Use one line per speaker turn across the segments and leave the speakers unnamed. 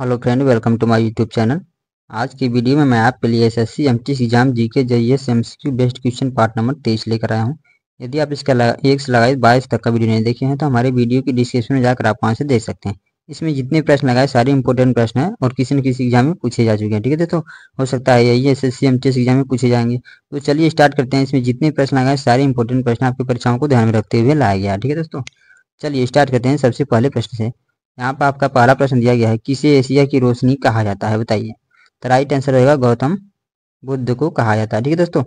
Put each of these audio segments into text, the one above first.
hello friend welcome to my YouTube channel आज की video में मैं आपके लिए S S C M T exam G K J S M C best question part number तेईस लेकर आया हूँ यदि आप इसका एक से लगाए बाईस तक का वीडियो नहीं देखे हैं तो हमारे वीडियो की डिस्क्रिप्शन में जाकर आप वहाँ से देख सकते हैं इसमें जितने प्रश्न लगाए सारे इंपॉर्टेंट प्रश्न हैं और किसी न किसी एग्जाम में पूछे जा चुके हैं ठीक है दोस्तों हो सकता है यही S S C M T exam में पूछे जाएंगे तो चलिए स्टार्ट करते हैं इसमें जितने प्रश्न लगाए सारे इंपॉर्टेंट प्रश्न आपकी परीक्षाओं को ध्यान में रखते हुए लाया गया ठीक है दोस्तों चलिए स्टार्ट करते हैं सबसे पहले प्रश्न से यहाँ पर आपका पहला प्रश्न दिया गया है किसे एशिया की रोशनी कहा जाता है बताइए तो राइट आंसर रहेगा गौतम बुद्ध को कहा जाता है ठीक है दोस्तों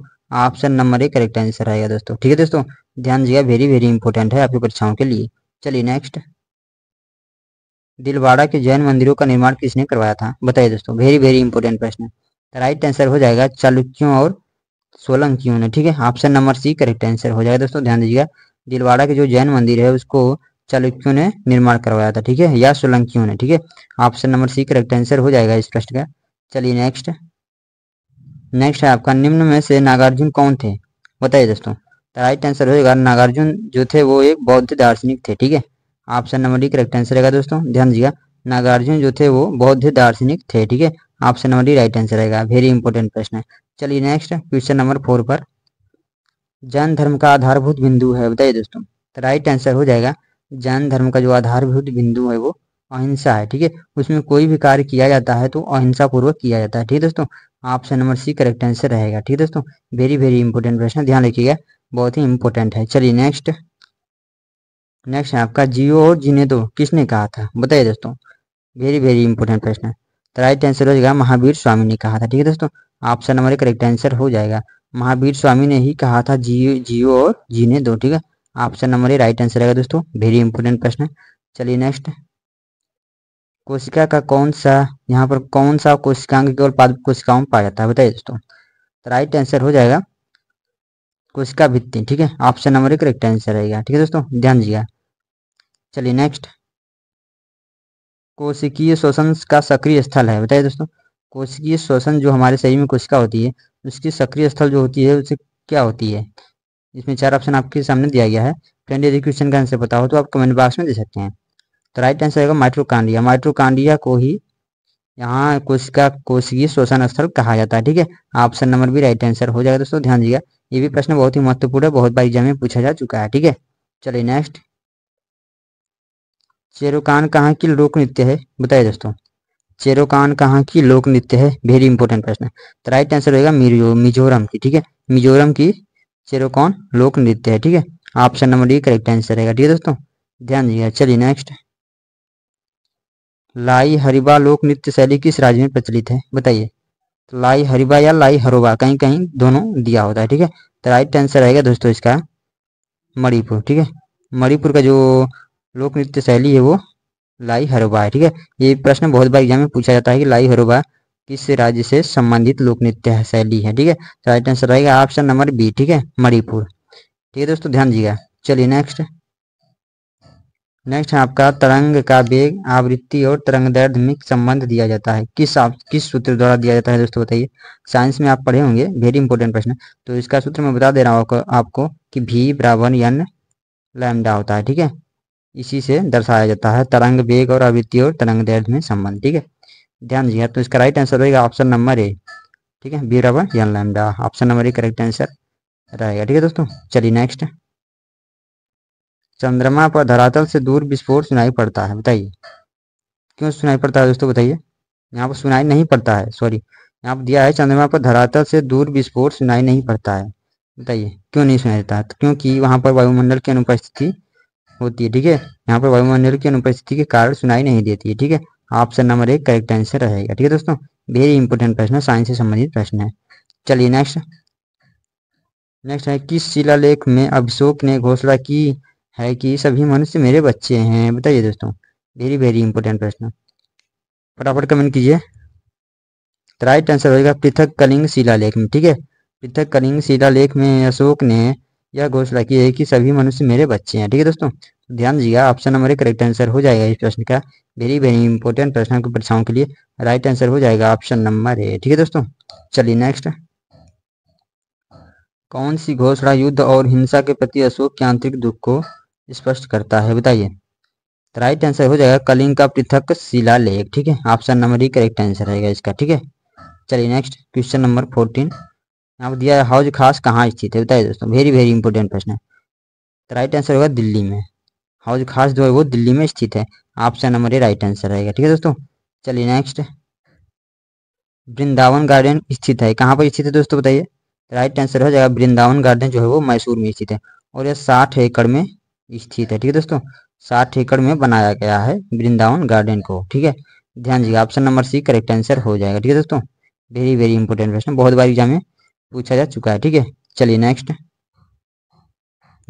ऑप्शन नंबर एक करेक्ट आंसर रहेगा दोस्तों ठीक है दोस्तों ध्यान दिया वेरी वेरी इंपॉर्टेंट है आपकी परीक्षाओं के लिए चलिए नेक्स्ट दिलवाड़ा के जैन मंदिरों का निर्माण किसने करवाया था बताइए दोस्तों वेरी वेरी इंपॉर्टेंट प्रश्न है राइट आंसर हो जाएगा चालुक्यों और सोलंकियों ने ठीक है option number C correct answer हो जाएगा दोस्तों ध्यान दीजिएगा दिलवाड़ा के जो जैन मंदिर है उसको चालुक्यों ने निर्माण करवाया था ठीक है या सोलंकियों ने ठीक है option number C correct answer हो जाएगा इस प्रश्न का चलिए नेक्स्ट नेक्स्ट है आपका निम्न में से नागार्जुन कौन थे बताइए दोस्तों राइट आंसर होगा नागार्जुन जो थे वो एक बौद्ध दार्शनिक थे ठीक है option number D correct answer रहेगा दोस्तों ध्यान दीजिएगा नागार्जुन जो थे वो बौद्ध दार्शनिक थे ठीक है option number D right answer रहेगा वेरी इंपॉर्टेंट प्रश्न है चलिए नेक्स्ट क्वेश्चन नंबर फोर पर जैन धर्म का आधारभूत बिंदु है बताइए दोस्तों राइट तो आंसर हो जाएगा जैन धर्म का जो आधारभूत बिंदु है वो अहिंसा है ठीक है उसमें कोई भी कार्य किया जाता है तो अहिंसा पूर्वक किया जाता है ठीक है दोस्तों option number C correct answer रहेगा ठीक है दोस्तों वेरी वेरी इंपॉर्टेंट प्रश्न ध्यान रखिएगा बहुत ही इंपॉर्टेंट है चलिए नेक्स्ट नेक्स्ट है आपका जियो और जीने दो किसने कहा था बताइए दोस्तों वेरी वेरी इंपॉर्टेंट प्रश्न तो राइट आंसर हो जाएगा महावीर स्वामी ने कहा था ठीक है दोस्तों ऑप्शन नंबर करेक्ट आंसर हो जाएगा महावीर स्वामी ने ही कहा था जियो जियो और जीने दो ठीक है option number A right answer रहेगा दोस्तों वेरी इंपॉर्टेंट प्रश्न है चलिए नेक्स्ट कोशिका का कौन सा यहाँ पर कौन सा कोशिकांग केवल पादप कोशिकाओं में पाया जाता है बताइए दोस्तों तो राइट आंसर हो जाएगा कोशिका भित्ति ठीक है ऑप्शन नंबर एक करेक्ट आंसर रहेगा ठीक है दोस्तों ध्यान दीजिएगा चलिए नेक्स्ट कोशिकीय शोषण का सक्रिय स्थल है बताइए दोस्तों कोशिकीय शोषण जो हमारे शरीर में कोशिका होती है उसकी सक्रिय स्थल जो होती है उसे क्या होती है इसमें चार ऑप्शन आपके सामने दिया गया है फ्रेंड यदि क्वेश्चन का आंसर बताओ तो आप कमेंट बॉक्स में दे सकते हैं तो राइट आंसर होगा माइट्रोकांडिया माइट्रोकांडिया को ही यहाँ कोशिका कोशिकीय शोषण स्थल कहा जाता है ठीक है option number B right answer हो जाएगा दोस्तों ध्यान दीजिएगा ये भी प्रश्न बहुत ही महत्वपूर्ण है बहुत बार एग्जाम में पूछा जा चुका है ठीक है चलिए नेक्स्ट चेरोकान कहाँ की लोक नृत्य है बताइए दोस्तों चेरोकान कहाँ की लोक नृत्य है वेरी इंपॉर्टेंट प्रश्न तो राइट आंसर होगा मिजोरम की ठीक है मिजोरम की कौन लोक नृत्य है ठीक है option number D correct answer रहेगा ठीक है दोस्तों ध्यान दीजिएगा चलिए नेक्स्ट लाई हरिबा लोक नृत्य शैली किस राज्य में प्रचलित है बताइए तो लाई हरिबा या लाई हरोबा कहीं कहीं दोनों दिया होता है ठीक है तो राइट आंसर रहेगा दोस्तों इसका मणिपुर ठीक है मणिपुर का जो लोक नृत्य शैली है वो लाई हरोबा है ठीक है ये प्रश्न बहुत बार एग्जाम में पूछा जाता है कि लाई हरोबा किस राज्य से संबंधित लोक नृत्य शैली है ठीक है तो राइट आंसर रहेगा ऑप्शन नंबर बी ठीक है मणिपुर ठीक है दोस्तों ध्यान दीजिएगा चलिए नेक्स्ट नेक्स्ट है आपका तरंग का वेग आवृत्ति और तरंग दर्द में संबंध दिया जाता है किस आप किस सूत्र द्वारा दिया जाता है दोस्तों बताइए साइंस में आप पढ़े होंगे वेरी इंपॉर्टेंट प्रश्न तो इसका सूत्र मैं बता दे रहा हूँ आपको कि भी बराबर यन लैमडा होता है ठीक है इसी से दर्शाया जाता है तरंग वेग और आवृत्ति और तरंग दर्द में संबंध ठीक है ध्यान दीजिए हाँ, तो इसका राइट आंसर रहेगा ऑप्शन नंबर ए ठीक है बी रबर यन lambda option number A correct answer रहेगा ठीक है दोस्तों चलिए नेक्स्ट चंद्रमा पर धरातल से दूर विस्फोट सुनाई पड़ता है बताइए क्यों सुनाई पड़ता है दोस्तों बताइए यहाँ पर सुनाई नहीं पड़ता है सॉरी यहाँ पर दिया है चंद्रमा पर धरातल से दूर विस्फोट सुनाई नहीं पड़ता है बताइए क्यों नहीं सुनाई देता है तो क्योंकि वहाँ पर वायुमंडल की अनुपस्थिति होती है ठीक है यहाँ पर वायुमंडल की अनुपस्थिति के कारण सुनाई नहीं देती है ठीक है ऑप्शन नंबर एक करेक्ट आंसर रहेगा ठीक है दोस्तों वेरी इंपोर्टेंट प्रश्न साइंस से संबंधित प्रश्न है चलिए नेक्स्ट नेक्स्ट है किस शिलालेख में अभिषेक ने घोषणा की है कि सभी मनुष्य मेरे बच्चे हैं बताइए दोस्तों वेरी वेरी इंपोर्टेंट प्रश्न फटाफट कमेंट कीजिए राइट आंसर होगा पृथक कलिंग शिलालेख में ठीक है पृथक कलिंग शिलालेख में अशोक ने यह घोषणा की है कि सभी मनुष्य मेरे बच्चे हैं ठीक है दोस्तों ध्यान दीजिएगा ऑप्शन नंबर एक करेक्ट आंसर हो जाएगा इस प्रश्न का वेरी वेरी इंपॉर्टेंट प्रश्न की परीक्षाओं के लिए राइट आंसर हो जाएगा ऑप्शन नंबर ए ठीक है दोस्तों चलिए नेक्स्ट कौन सी घोषणा युद्ध और हिंसा के प्रति अशोक के आंतरिक दुख को स्पष्ट करता है बताइए राइट आंसर हो जाएगा कलिंग का पृथक शिला लेख ठीक है ऑप्शन नंबर ही करेक्ट आंसर रहेगा इसका ठीक है चलिए नेक्स्ट क्वेश्चन नंबर फोर्टीन यहाँ पर दिया हाउज खास कहाँ स्थित है बताइए दोस्तों वेरी वेरी इंपॉर्टेंट प्रश्न है तो राइट आंसर होगा दिल्ली में हाउस खास जो है वो दिल्ली में स्थित है option number A right answer रहेगा ठीक है दोस्तों चलिए नेक्स्ट वृंदावन गार्डन स्थित है कहाँ पर स्थित है दोस्तों बताइए राइट आंसर हो जाएगा वृंदावन गार्डन जो है वो मैसूर में स्थित है और यह साठ एकड़ में स्थित है ठीक है दोस्तों साठ एकड़ में बनाया गया है वृंदावन गार्डन को ठीक है ध्यान दीजिए option number C correct answer हो जाएगा ठीक है दोस्तों वेरी वेरी इंपॉर्टेंट प्रश्न बहुत बार एग्जाम में पूछा जा चुका है ठीक है चलिए नेक्स्ट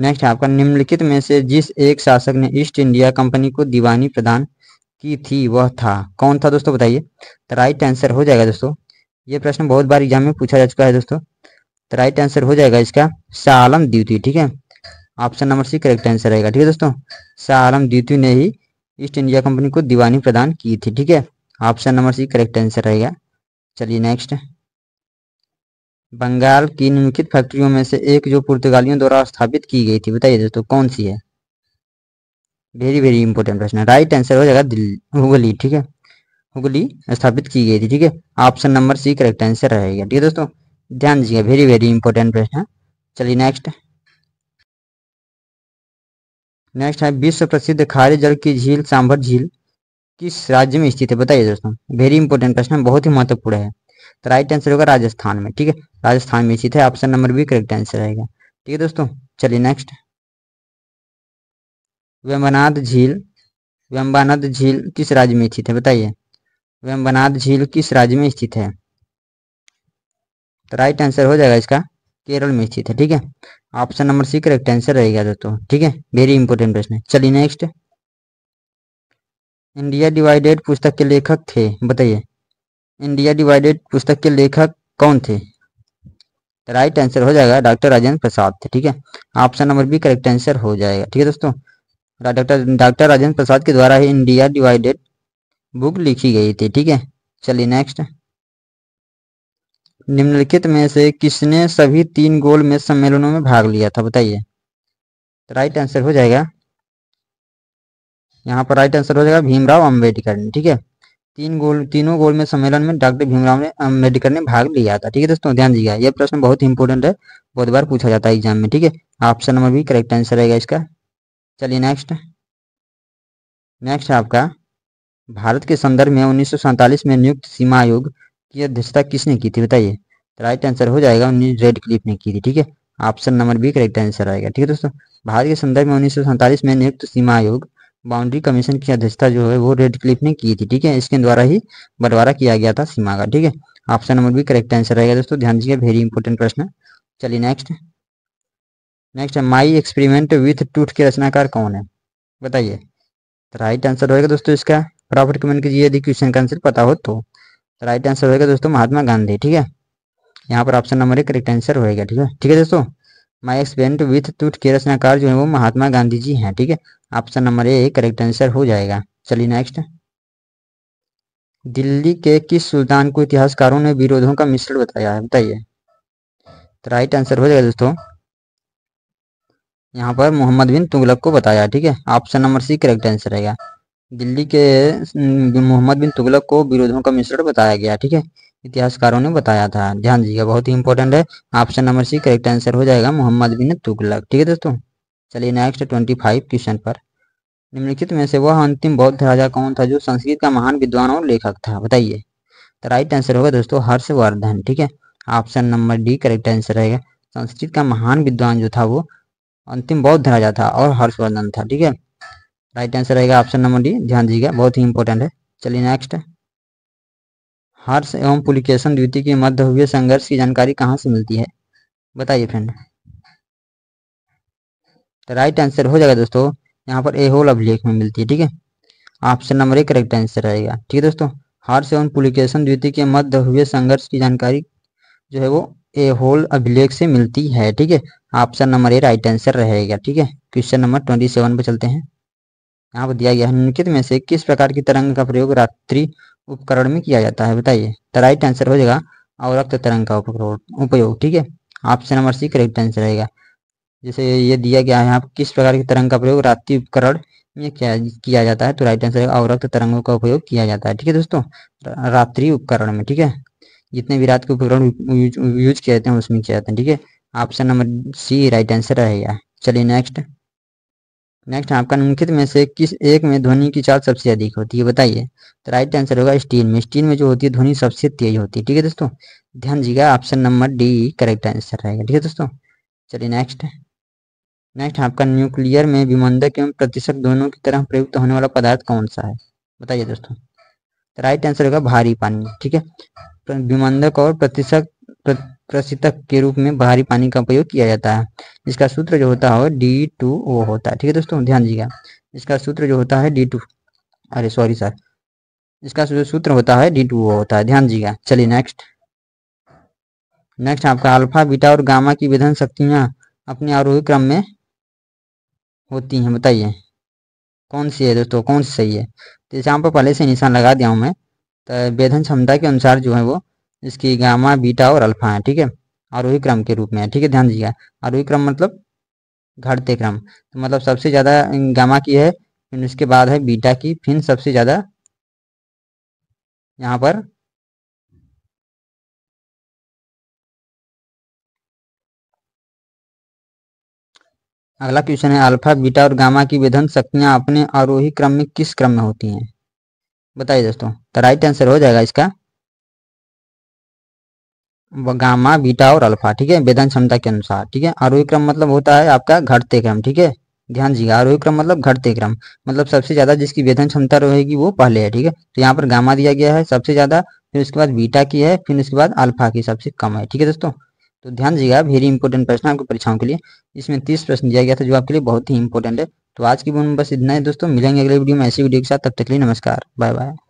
नेक्स्ट आपका निम्नलिखित में से जिस एक शासक ने ईस्ट इंडिया कंपनी को दीवानी प्रदान की थी वह था कौन था दोस्तों बताइए तो राइट आंसर हो जाएगा दोस्तों ये प्रश्न बहुत बार एग्जाम में पूछा जा चुका है दोस्तों तो राइट आंसर हो जाएगा इसका शाह आलम द्वितीय ठीक है option number C correct answer रहेगा ठीक है दोस्तों शाह आलम द्वितीय ने ही ईस्ट इंडिया कंपनी को दीवानी प्रदान की थी ठीक है option number C correct answer रहेगा चलिए नेक्स्ट बंगाल की निम्नलिखित फैक्ट्रियों में से एक जो पुर्तगालियों द्वारा स्थापित की गई थी बताइए दोस्तों तो कौन सी है वेरी वेरी इंपॉर्टेंट प्रश्न राइट आंसर हो जाएगा दिल्ली हुगली ठीक है हुगली स्थापित की गई थी ठीक है option number C correct answer रहेगा ठीक है दोस्तों ध्यान दीजिए वेरी वेरी इंपॉर्टेंट प्रश्न चलिए नेक्स्ट नेक्स्ट है विश्व प्रसिद्ध खारे जल की झील सांभर झील किस राज्य में स्थित है बताइए दोस्तों वेरी इंपॉर्टेंट प्रश्न बहुत ही महत्वपूर्ण है तो राइट आंसर होगा राजस्थान में ठीक है राजस्थान में इसी थे option number B correct answer रहेगा ठीक है दोस्तों चलिए नेक्स्ट वेम्बनाथ झील वेम्बानाथ झील किस राज्य में स्थित है बताइए वेम्बनाथ झील किस राज्य में स्थित है तो राइट आंसर हो जाएगा इसका केरल में स्थित है ठीक है option number C correct answer रहेगा दोस्तों ठीक है वेरी इंपॉर्टेंट प्रश्न है चलिए नेक्स्ट इंडिया डिवाइडेड पुस्तक के लेखक थे बताइए इंडिया डिवाइडेड पुस्तक के लेखक कौन थे राइट आंसर हो जाएगा डॉक्टर राजेंद्र प्रसाद थे ठीक है option number B correct answer हो जाएगा ठीक है दोस्तों डॉक्टर डॉक्टर राजेंद्र प्रसाद के द्वारा ही इंडिया डिवाइडेड बुक लिखी गई थी ठीक है चलिए नेक्स्ट निम्नलिखित में से किसने सभी तीन गोल में सम्मेलनों में भाग लिया था बताइए राइट आंसर हो जाएगा यहाँ पर राइट आंसर हो जाएगा भीमराव अम्बेडकर ने ठीक है तीन गोल तीनों गोल में सम्मेलन में डॉक्टर भीमराव ने अम्बेडकर ने भाग लिया था ठीक है दोस्तों ध्यान दीजिएगा यह प्रश्न बहुत इंपॉर्टेंट है बहुत बार पूछा जाता है एग्जाम में ठीक है option number B correct answer रहेगा इसका चलिए नेक्स्ट नेक्स्ट आपका भारत के संदर्भ में उन्नीस में नियुक्त सीमा आयोग की अध्यक्षता किसने की थी बताइए राइट आंसर हो जाएगा रेड क्लिप ने की थी ठीक है option number B correct answer आएगा ठीक है दोस्तों भारत के संदर्भ में उन्नीस में नियुक्त सीमा आयोग बाउंड्री कमीशन की अध्यक्षता जो है वो रेड क्लिप ने की थी ठीक है इसके द्वारा ही बंटवारा किया गया था सीमा का ठीक है option number B correct answer रहेगा दोस्तों ध्यान दीजिए वेरी इंपॉर्टेंट प्रश्न चलिए नेक्स्ट नेक्स्ट है माई एक्सपेरिमेंट विथ टूथ के रचनाकार कौन है बताइए राइट आंसर होगा दोस्तों इसका फटाफट कमेंट कीजिए यदि क्वेश्चन का आंसर पता हो तो राइट आंसर होगा दोस्तों महात्मा गांधी ठीक है यहाँ पर ऑप्शन नंबर एक करेक्ट आंसर होएगा ठीक है ठीक है दोस्तों माई एक्सपेरिमेंट विथ टूथ के रचनाकार जो है वो महात्मा गांधी जी हैं ठीक है option number A correct answer हो जाएगा चलिए नेक्स्ट दिल्ली के किस सुल्तान को इतिहासकारों ने विरोधों का मिश्रण बताया है बताइए तो राइट आंसर हो जाएगा दोस्तों यहाँ पर मोहम्मद बिन तुगलक को बताया ठीक है option number C correct answer रहेगा दिल्ली के मोहम्मद बिन तुगलक को विरोधों का मिश्रण बताया गया ठीक है इतिहासकारों ने बताया था ध्यान दीजिएगा बहुत ही इंपॉर्टेंट है option number C correct answer हो जाएगा मोहम्मद बिन तुगलक ठीक है दोस्तों चलिए नेक्स्ट ट्वेंटी फाइव क्वेश्चन पर निम्नलिखित में से वह अंतिम बौद्ध राजा कौन था जो संस्कृत का महान विद्वान और लेखक था बताइए तो राइट आंसर होगा दोस्तों हर्षवर्धन ठीक है option number D correct answer रहेगा संस्कृत का महान विद्वान जो था वो अंतिम बौद्ध राजा था और हर्षवर्धन था ठीक है राइट आंसर रहेगा ऑप्शन नंबर डी ध्यान दीजिएगा बहुत ही इंपॉर्टेंट है चलिए नेक्स्ट हर्ष एवं पुलिकेशन द्वितीय के मध्य हुए संघर्ष की जानकारी कहाँ से मिलती है बताइए फ्रेंड तो राइट आंसर हो जाएगा दोस्तों यहाँ पर ए होल अभिलेख में मिलती है ठीक है ऑप्शन नंबर एक करेक्ट आंसर रहेगा ठीक है दोस्तों हर्ष एवं पुलिकेशन द्वितीय के मध्य हुए संघर्ष की जानकारी जो है वो ए होल अभिलेख से मिलती है ठीक है option number A right answer रहेगा ठीक है क्वेश्चन नंबर ट्वेंटी सेवन पर चलते हैं यहाँ पर दिया गया है निम्नलिखित में से किस प्रकार की तरंग का प्रयोग रात्रि उपकरण में किया जाता है बताइए तो राइट आंसर हो जाएगा और रक्त तरंग का उपयोग ठीक है option number C correct answer रहेगा जैसे ये दिया गया है आप किस प्रकार के तरंग का प्रयोग रात्रि उपकरण में किया किया जाता है तो राइट आंसर और रक्त तरंगों का उपयोग किया जाता है ठीक है दोस्तों रात्रि उपकरण में ठीक है जितने भी रात के उपकरण यूज किए जाते हैं उसमें किया जाता है ठीक है option number C right answer रहेगा चलिए नेक्स्ट नेक्स्ट आपका निम्नलिखित में से किस एक में ध्वनि की चाल सबसे अधिक होती है बताइए तो राइट आंसर होगा स्टील में स्टील में जो होती है ध्वनि सबसे तेज होती है ठीक है दोस्तों ध्यान दीजिएगा option number D correct answer रहेगा ठीक है दोस्तों चलिए नेक्स्ट नेक्स्ट आपका न्यूक्लियर में विमंदक एवं प्रतिशत दोनों की तरह प्रयुक्त होने वाला पदार्थ कौन सा है बताइए दोस्तों राइट तो आंसर होगा भारी पानी ठीक है तो विमंदक और प्रतिशत प्रशितक के रूप में बाहरी पानी का प्रयोग किया जाता है इसका सूत्र जो होता है डी टू ओ होता है ठीक है दोस्तों ध्यान दीजिएगा इसका सूत्र जो होता है डी टू अरे सॉरी सर इसका जो सूत्र होता है डी टू ओ होता है ध्यान दीजिएगा चलिए नेक्स्ट नेक्स्ट आपका अल्फा बीटा और गामा की विधन शक्तियां अपने आरोही क्रम में होती हैं बताइए कौन सी है दोस्तों कौन सी सही है तो यहाँ पर पहले से निशान लगा दिया हूँ मैं तो वेधन क्षमता के अनुसार जो है वो इसकी गामा बीटा और अल्फा है ठीक है आरोही क्रम के रूप में है ठीक है ध्यान दीजिएगा आरोही क्रम मतलब घटते क्रम तो मतलब सबसे ज़्यादा गामा की है फिर उसके बाद है बीटा की फिर सबसे ज़्यादा यहाँ पर अगला क्वेश्चन है अल्फा बीटा और गामा की वेधन शक्तियां अपने आरोही क्रम में किस क्रम में होती हैं बताइए दोस्तों तो राइट आंसर हो जाएगा इसका गामा बीटा और अल्फा ठीक है वेदन क्षमता के अनुसार ठीक है आरोही क्रम मतलब होता है आपका घटते क्रम ठीक है ध्यान दीजिएगा आरोही क्रम मतलब घटते क्रम मतलब सबसे ज्यादा जिसकी वेदन क्षमता रहेगी वो पहले है ठीक है तो यहाँ पर गामा दिया गया है सबसे ज्यादा फिर उसके बाद बीटा की है फिर उसके बाद अल्फा की सबसे कम है ठीक है दोस्तों तो ध्यान दीजिएगा वेरी इंपॉर्टेंट प्रश्न आपकी परीक्षाओं के लिए इसमें तीस प्रश्न दिया गया था जो आपके लिए बहुत ही इंपॉर्टेंट है तो आज की वीडियो बस इतना ही दोस्तों मिलेंगे अगले वीडियो में ऐसी वीडियो के साथ तब तक के लिए नमस्कार बाय बाय